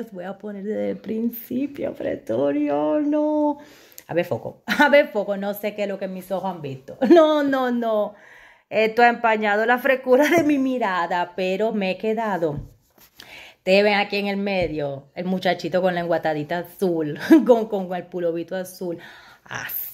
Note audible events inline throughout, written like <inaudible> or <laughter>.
los voy a poner desde el principio, Pretorio, no. A ver, foco, <laughs> a ver, foco, no sé qué es lo que mis ojos han visto. <laughs> No, no, no. Esto ha empañado la frescura de mi mirada, pero me he quedado. Te ven aquí en el medio, el muchachito con la enguatadita azul, <laughs> con, con el pulovito azul. Así ah,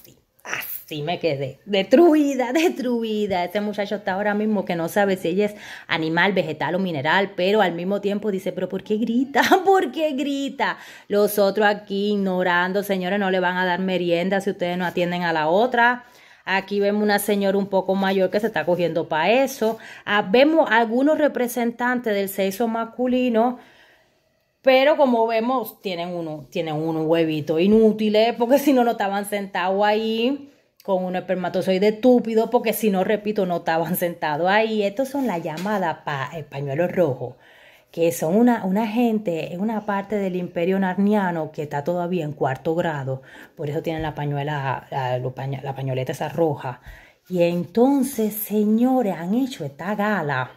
sí me quedé destruida, <laughs> destruida. Este muchacho está ahora mismo que no sabe si ella es animal, vegetal o mineral, pero al mismo tiempo dice, pero ¿por qué grita? <laughs> ¿Por qué grita? Los otros aquí ignorando, señores, no le van a dar merienda si ustedes no atienden a la otra. Aquí vemos una señora un poco mayor que se está cogiendo para eso. Ah, vemos algunos representantes del sexo masculino. Pero como vemos, tienen uno, tienen uno huevito inútiles, porque si no, no estaban sentados ahí con un espermatozoide túpido, porque si no, repito, no estaban sentados ahí. Estos son la llamada pa eh, pañuelos rojos, que son una, una gente, una parte del imperio narniano que está todavía en cuarto grado, por eso tienen la pañuela, la, la pañoleta esa roja. Y entonces, señores, han hecho esta gala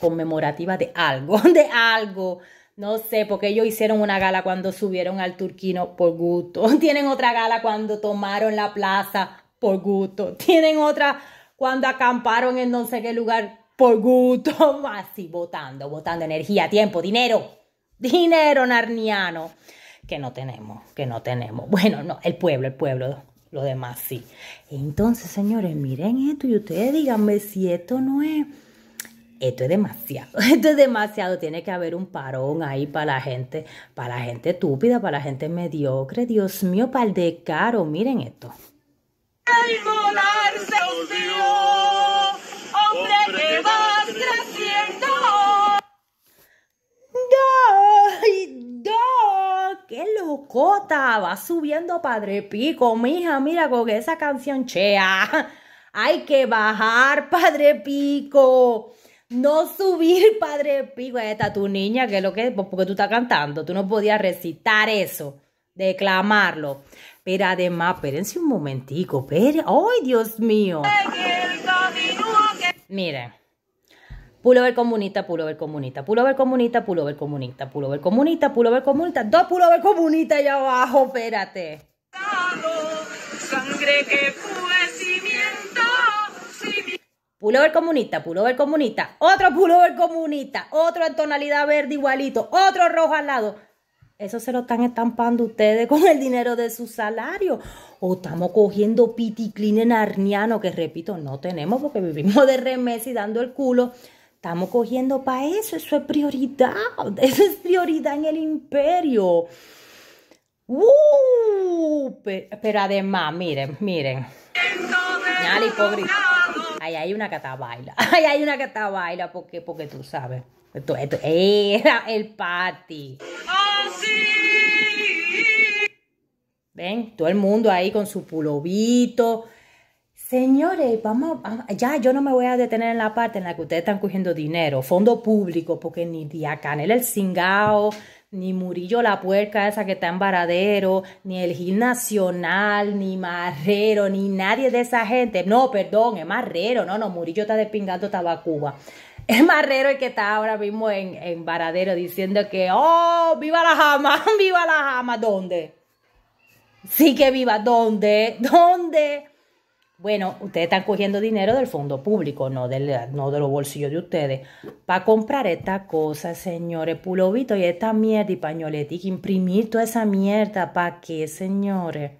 conmemorativa de algo, <laughs> de algo. No sé, porque ellos hicieron una gala cuando subieron al turquino por gusto. <laughs> Tienen otra gala cuando tomaron la plaza por gusto. <laughs> Tienen otra cuando acamparon en no sé qué lugar por gusto. <laughs> Así votando, votando energía, tiempo, dinero. Dinero narniano. Que no tenemos, que no tenemos. Bueno, no, el pueblo, el pueblo. Lo demás sí. Entonces, señores, miren esto y ustedes díganme si esto no es esto es demasiado, <laughs> esto es demasiado, tiene que haber un parón ahí para la gente, para la gente estúpida, para la gente mediocre, Dios mío, para el de caro, miren esto. Hay volar se hombre que vas creciendo. ¡Qué locota! Va subiendo Padre Pico, mija, mira con esa canción chea. Hay que bajar, Padre Pico. No subir, Padre Pico. Ahí está tu niña, que es lo que es, porque tú estás cantando. Tú no podías recitar eso declamarlo. Pero además, espérense un momentico, pero, ¡ay, Dios mío! Miren. Pullover comunista, pullover comunista, ver comunista, pullover comunista, pullover comunista, ver comunista, dos ver comunistas allá abajo, espérate. Pulo que comunista, comunista, ver comunista, otro pullover comunista, otro en tonalidad verde igualito, otro rojo al lado. Eso se lo están estampando ustedes con el dinero de su salario. O estamos cogiendo piticlin en arniano, que repito, no tenemos porque vivimos de remesa y dando el culo. Estamos cogiendo para eso, eso es prioridad. <laughs> Eso es prioridad en el imperio. Uh, pero, además, miren, miren. Ahí hay una baila <laughs> Ahí hay una catabaila porque, porque tú sabes. Esto, era el party. Ven, todo el mundo ahí con su pulobito Señores, vamos, ya yo no me voy a detener en la parte en la que ustedes están cogiendo dinero, fondo público, porque ni Diacanel el Cingao, ni Murillo la Puerca esa que está en Varadero, ni el Gil Nacional, ni Marrero, ni nadie de esa gente. No, perdón, es Marrero, no, no, Murillo está despingando Tabacuba es Marrero el que está ahora mismo en, en Varadero diciendo que, oh, viva la jama, <laughs> viva la jama, ¿dónde? Sí que viva, ¿dónde? ¿Dónde? Bueno, ustedes están cogiendo dinero del fondo público, no, del, no de los bolsillos de ustedes, para comprar estas cosa, señores, pulovito y esta mierda y pañoletas, imprimir toda esa mierda, ¿para qué, señores?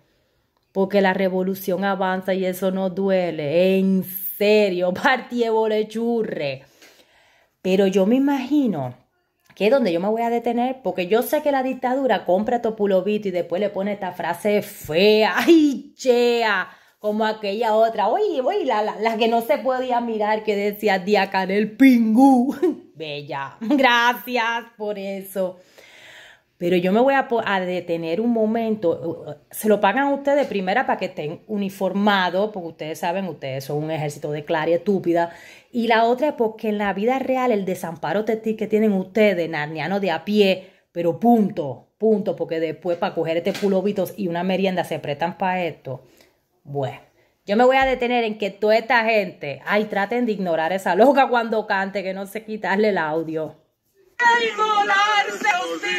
Porque la revolución avanza y eso no duele, en serio, <laughs> de churre. Pero yo me imagino que es donde yo me voy a detener, porque yo sé que la dictadura compra pulovito y después le pone esta frase fea, <laughs> y chea, como aquella otra, oye, oye, la, que no se podía mirar, que decía el Pingú. <laughs> Bella, <laughs> gracias por eso. Pero yo me voy a, detener un momento. Se lo pagan a ustedes primera para que estén uniformados, porque ustedes saben, ustedes son un ejército de clara estúpida. Y la otra es porque en la vida real el desamparo textil que tienen ustedes, narnianos de a pie, pero punto, punto, porque después para coger este pulobitos y una merienda se prestan para esto. Bueno, yo me voy a detener en que toda esta gente, ay, traten de ignorar esa loca cuando cante, que no se quitarle el audio volarse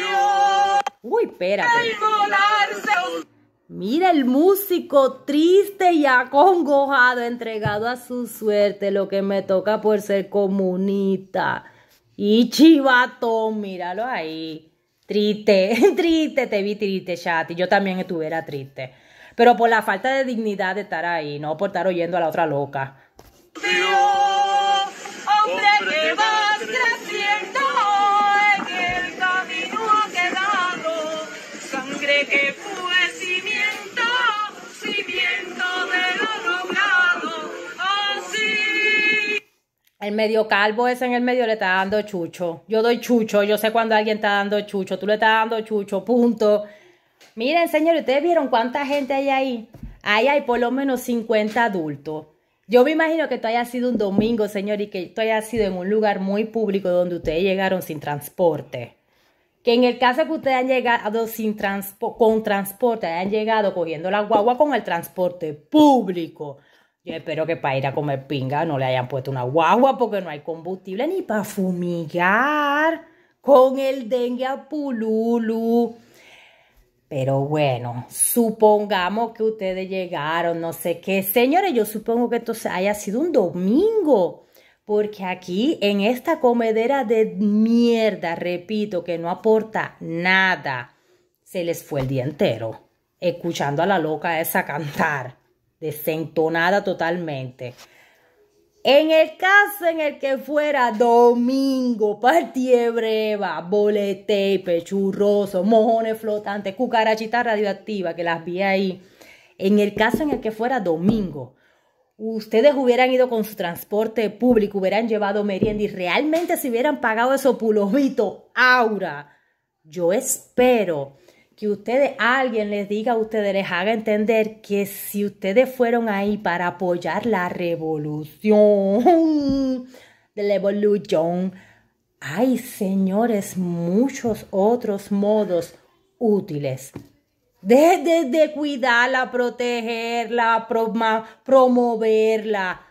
Uy, espérate. volarse Mira el músico triste y acongojado, entregado a su suerte, lo que me toca por ser comunista. Y chivatón, míralo ahí. Triste, <laughs> triste, te vi triste, Chati. Yo también estuviera triste. Pero por la falta de dignidad de estar ahí, no por estar oyendo a la otra loca. El medio calvo ese en el medio le está dando chucho. Yo doy chucho, yo sé cuando alguien está dando chucho, tú le estás dando chucho, punto. Miren, señores, ustedes vieron cuánta gente hay ahí. Ahí hay por lo menos 50 adultos. Yo me imagino que esto haya sido un domingo, señor, y que esto haya sido en un lugar muy público donde ustedes llegaron sin transporte. Que en el caso que ustedes han llegado sin con transporte, hayan llegado cogiendo la guagua con el transporte público. Yo espero que para ir a comer pinga no le hayan puesto una guagua porque no hay combustible ni para fumigar con el dengue a pululu. Pero bueno, supongamos que ustedes llegaron, no sé qué. Señores, yo supongo que esto haya sido un domingo. Porque aquí, en esta comedera de mierda, repito, que no aporta nada, se les fue el día entero escuchando a la loca esa cantar desentonada totalmente. En el caso en el que fuera domingo, breva, bolete, pechurroso, mojones flotantes, cucarachita radioactiva, que las vi ahí. En el caso en el que fuera domingo, ustedes hubieran ido con su transporte público, hubieran llevado merienda y realmente se hubieran pagado esos pulovitos, aura. Yo espero que ustedes, alguien les diga ustedes, les haga entender que si ustedes fueron ahí para apoyar la revolución, de la evolución, hay, señores, muchos otros modos útiles. Desde de, cuidarla, protegerla, promoverla,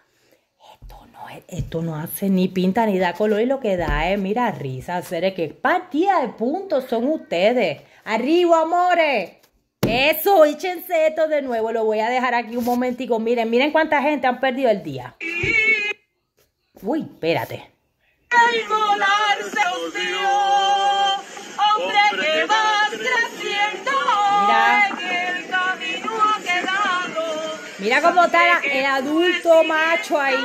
esto no hace ni pinta ni da color y lo que da es, mira, risa, hacer que partida de puntos son ustedes. Arriba, amores. Eso, échense esto de nuevo. Lo voy a dejar aquí un momentico. Miren, miren cuánta gente han perdido el día. Uy, espérate. El hombre que va creciendo quedado. Mira cómo está el adulto macho ahí.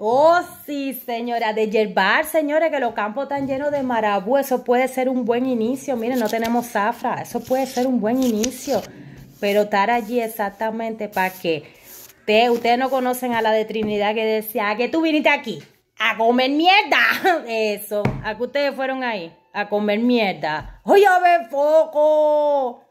Oh, oh, sí, señora, de yerbar, señores, que los campos están llenos de marabú, eso puede ser un buen inicio. Miren, no tenemos zafra, eso puede ser un buen inicio. Pero estar allí exactamente para que ustedes, no conocen a la de Trinidad que decía, ah, que tú viniste aquí? A comer mierda. <laughs> Eso, ¿a qué ustedes fueron ahí? A comer mierda. ¡Oye, a ver, foco!